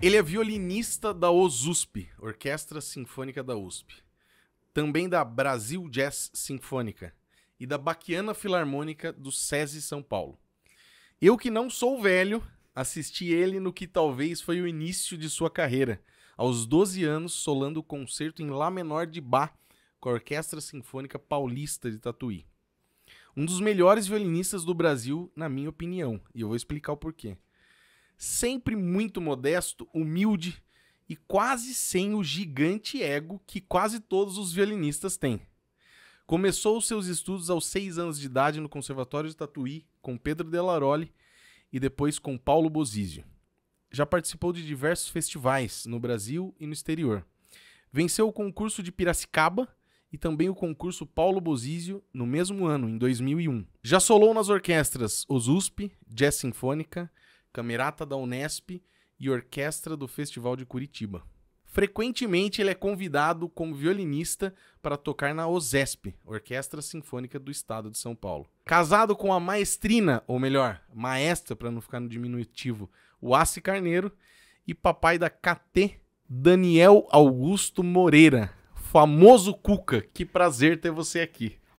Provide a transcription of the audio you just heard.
Ele é violinista da OSUSP, Orquestra Sinfônica da USP, também da Brasil Jazz Sinfônica e da Baquiana Filarmônica do SESI São Paulo. Eu que não sou velho, assisti ele no que talvez foi o início de sua carreira, aos 12 anos solando o concerto em Lá menor de Bá com a Orquestra Sinfônica Paulista de Tatuí. Um dos melhores violinistas do Brasil, na minha opinião, e eu vou explicar o porquê sempre muito modesto, humilde e quase sem o gigante ego que quase todos os violinistas têm. Começou seus estudos aos seis anos de idade no Conservatório de Tatuí com Pedro Delaroli e depois com Paulo Bozizio. Já participou de diversos festivais no Brasil e no exterior. Venceu o concurso de Piracicaba e também o concurso Paulo Bozizio no mesmo ano, em 2001. Já solou nas orquestras Osusp, Jazz Sinfônica, Camerata da Unesp e Orquestra do Festival de Curitiba. Frequentemente ele é convidado como violinista para tocar na OSESP, Orquestra Sinfônica do Estado de São Paulo. Casado com a maestrina, ou melhor, maestra para não ficar no diminutivo, o Wasse Carneiro e papai da KT, Daniel Augusto Moreira, famoso Cuca. Que prazer ter você aqui.